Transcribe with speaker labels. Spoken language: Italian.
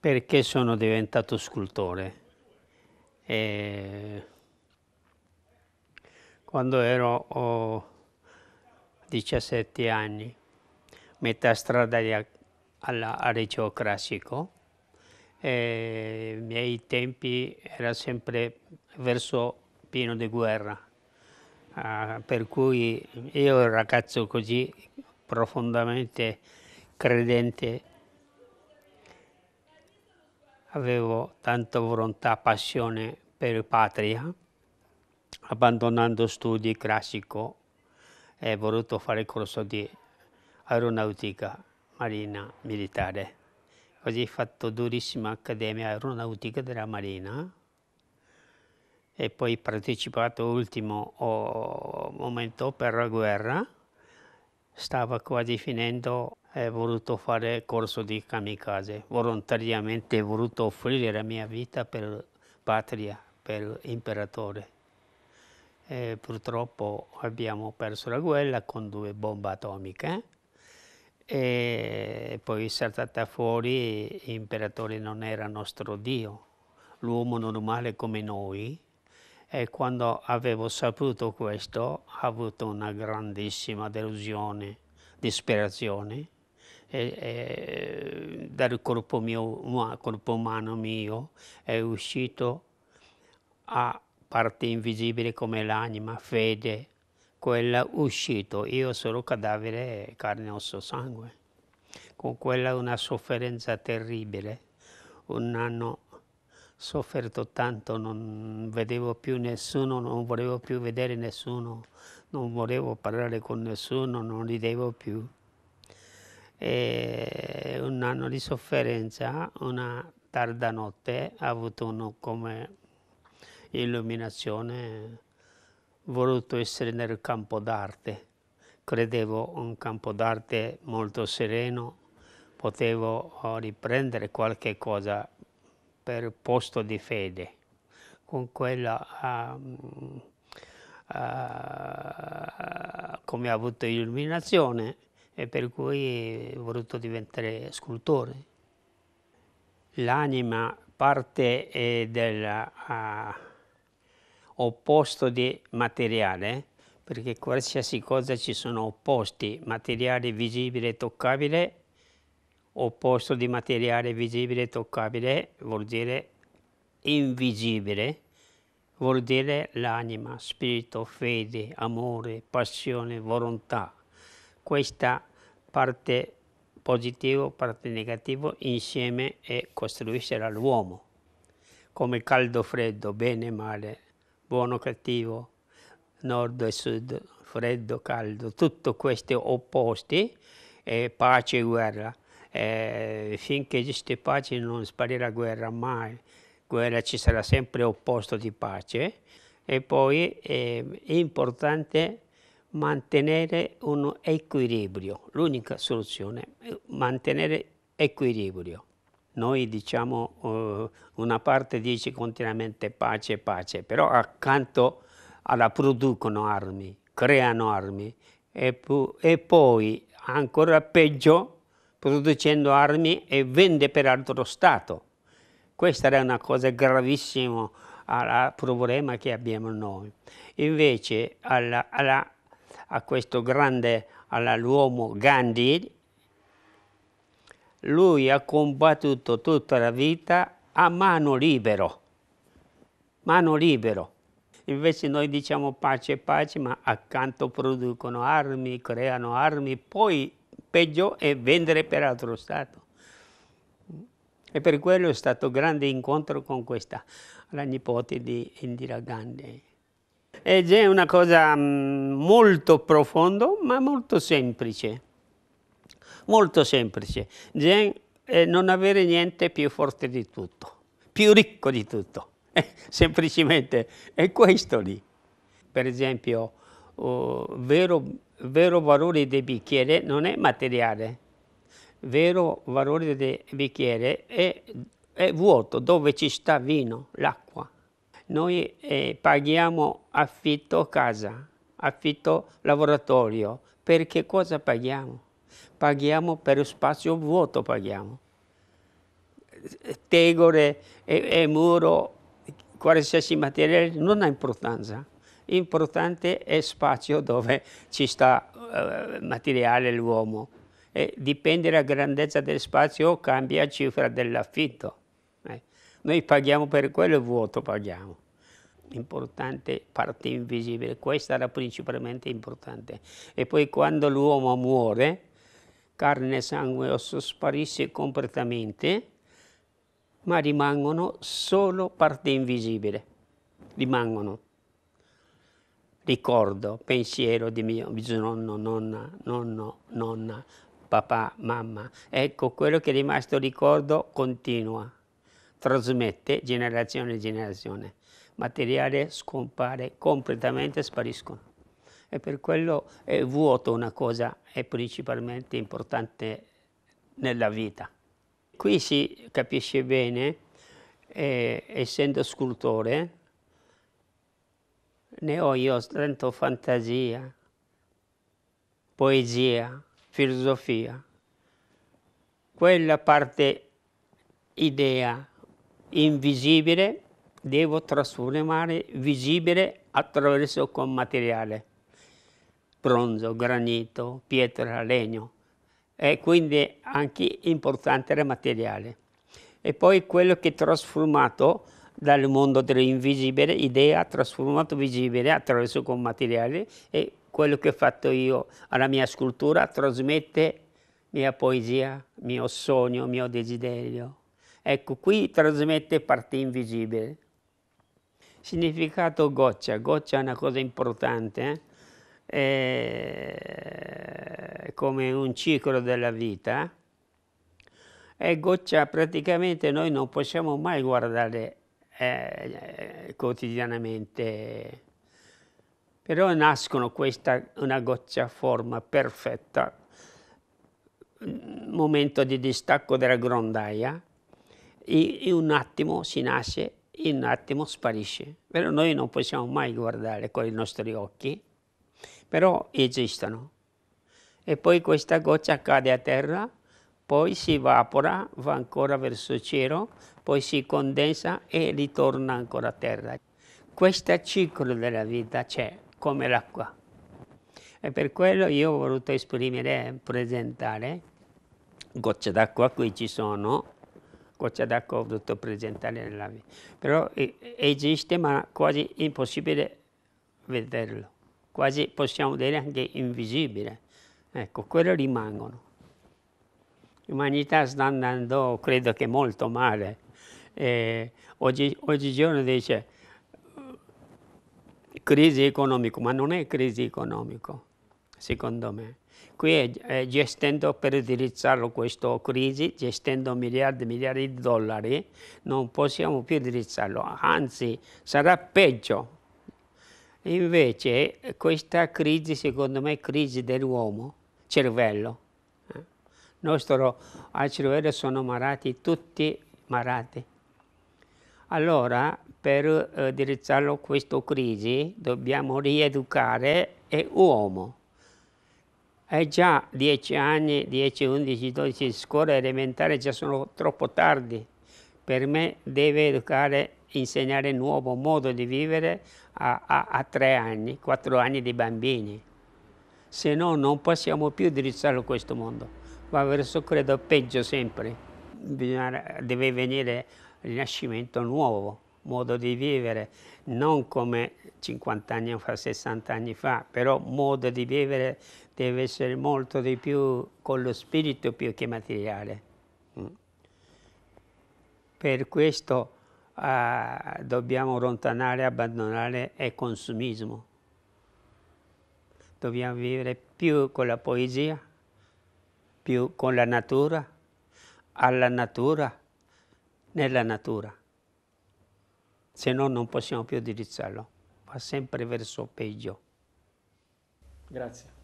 Speaker 1: Perché sono diventato scultore? E quando ero oh, 17 anni, metà strada all'areccio classico, e i miei tempi erano sempre verso pieno di guerra, uh, per cui io ero un ragazzo così profondamente credente avevo tanta volontà, passione per patria, abbandonando studi classico e voluto fare corso di aeronautica marina militare. Così ho fatto durissima accademia aeronautica della marina e poi partecipato all'ultimo momento per la guerra. Stava quasi finendo eh, voluto fare corso di kamikaze, volontariamente voluto offrire la mia vita per patria, per imperatore. E purtroppo abbiamo perso la guerra con due bombe atomiche e poi saltata fuori l'imperatore non era nostro Dio, l'uomo normale come noi e quando avevo saputo questo ho avuto una grandissima delusione, disperazione eh, dal corpo, mio, corpo umano mio è uscito a parte invisibile come l'anima, fede, quella uscito, io sono cadavere, carne, osso, sangue. Con quella una sofferenza terribile, un anno sofferto tanto, non vedevo più nessuno, non volevo più vedere nessuno, non volevo parlare con nessuno, non ridevo più e un anno di sofferenza, una tarda notte ha avuto uno come illuminazione, voluto essere nel campo d'arte. Credevo un campo d'arte molto sereno, potevo oh, riprendere qualche cosa per posto di fede. Con quella, uh, uh, come ha avuto illuminazione, e per cui ho voluto diventare scultore. L'anima parte eh, dell'opposto ah, uh, di materiale, perché qualsiasi cosa ci sono opposti, materiale visibile e toccabile, opposto di materiale visibile e toccabile vuol dire invisibile, vuol dire l'anima, spirito, fede, amore, passione, volontà. Questa parte positiva, e parte negativa, insieme e costruisce l'uomo, come caldo, freddo, bene, male, buono, cattivo, nord e sud, freddo, caldo, tutti questi opposti, eh, pace e guerra. Eh, finché esiste pace non sparirà guerra mai, guerra ci sarà sempre opposto di pace. E poi eh, è importante mantenere un equilibrio. L'unica soluzione è mantenere equilibrio. Noi diciamo, eh, una parte dice continuamente pace, pace, però accanto alla producono armi, creano armi e, e poi ancora peggio producendo armi e vende per altro Stato. Questa è una cosa gravissima al problema che abbiamo noi. Invece alla, alla a questo grande all'uomo Gandhi, lui ha combattuto tutta la vita a mano libero, mano libero. Invece noi diciamo pace, pace, ma accanto producono armi, creano armi, poi peggio è vendere per altro Stato. E per quello è stato grande incontro con questa, la nipote di Indira Gandhi ed è una cosa mm, molto profonda ma molto semplice. Molto semplice. Zen è non avere niente più forte di tutto, più ricco di tutto. semplicemente è questo lì. Per esempio, uh, vero, vero valore del bicchiere non è materiale. Vero valore del bicchiere è, è vuoto, dove ci sta vino, l'acqua. Noi eh, paghiamo affitto casa, affitto laboratorio. Perché cosa paghiamo? Paghiamo per spazio vuoto, paghiamo. Tegore e, e muro, qualsiasi materiale, non ha importanza. Importante è spazio dove ci sta eh, materiale l'uomo. dipende dalla grandezza del spazio cambia la cifra dell'affitto. Noi paghiamo per quello e vuoto paghiamo. L'importante parte invisibile, questa era principalmente importante. E poi quando l'uomo muore, carne, sangue, osso sparisce completamente, ma rimangono solo parte invisibile, rimangono ricordo, pensiero di mio bisnonno, nonna, nonno, nonna, papà, mamma. Ecco, quello che è rimasto ricordo continua trasmette generazione in generazione. Materiale scompare, completamente spariscono. E per quello è vuoto una cosa è principalmente importante nella vita. Qui si capisce bene, eh, essendo scultore, ne ho io tanto fantasia, poesia, filosofia, quella parte idea invisibile devo trasformare visibile attraverso con materiale, bronzo, granito, pietra, legno. E quindi anche importante il materiale. E poi quello che è trasformato dal mondo dell'invisibile, idea trasformato visibile attraverso con materiale e quello che ho fatto io alla mia scultura trasmette mia poesia, mio sogno, mio desiderio. Ecco, qui trasmette parte invisibile. Significato goccia, goccia è una cosa importante, eh? è eh, come un ciclo della vita. E goccia praticamente noi non possiamo mai guardare eh, quotidianamente però nascono questa una goccia forma perfetta, momento di distacco della grondaia, in, e un attimo si nasce in un attimo sparisce. Però noi non possiamo mai guardare con i nostri occhi, però esistono. E poi questa goccia cade a terra, poi si evapora, va ancora verso il cielo, poi si condensa e ritorna ancora a terra. Questo ciclo della vita c'è, come l'acqua. E per quello io ho voluto esprimere, presentare gocce d'acqua, qui ci sono, goccia d'acqua ho dovuto presentare nella vita. Però esiste ma quasi impossibile vederlo, quasi possiamo dire anche invisibile. Ecco, quello rimangono. L'umanità sta andando, credo che molto male. Eh, oggi, oggigiorno dice crisi economica, ma non è crisi economica, secondo me qui eh, eh, gestendo per utilizzarlo questa crisi, gestendo miliardi e miliardi di dollari, non possiamo più utilizzarlo, anzi sarà peggio. Invece questa crisi, secondo me, è crisi dell'uomo, cervello. Il eh. nostro cervello sono malati, tutti malati. Allora, per eh, questa crisi, dobbiamo rieducare l'uomo eh, è eh, già 10 anni, 10, 11, 12, scuola elementare già sono troppo tardi. Per me deve educare, insegnare un nuovo modo di vivere a, a, a 3 anni, 4 anni di bambini. Se no non possiamo più drizzare questo mondo. Va verso, credo, peggio sempre. Bisogna, deve venire il rinascimento nuovo modo di vivere, non come 50 anni fa, 60 anni fa, però modo di vivere deve essere molto di più con lo spirito più che materiale. Mm. Per questo eh, dobbiamo allontanare, abbandonare il consumismo. Dobbiamo vivere più con la poesia, più con la natura, alla natura, nella natura se no non possiamo più indirizzarlo, va sempre verso peggio. Grazie.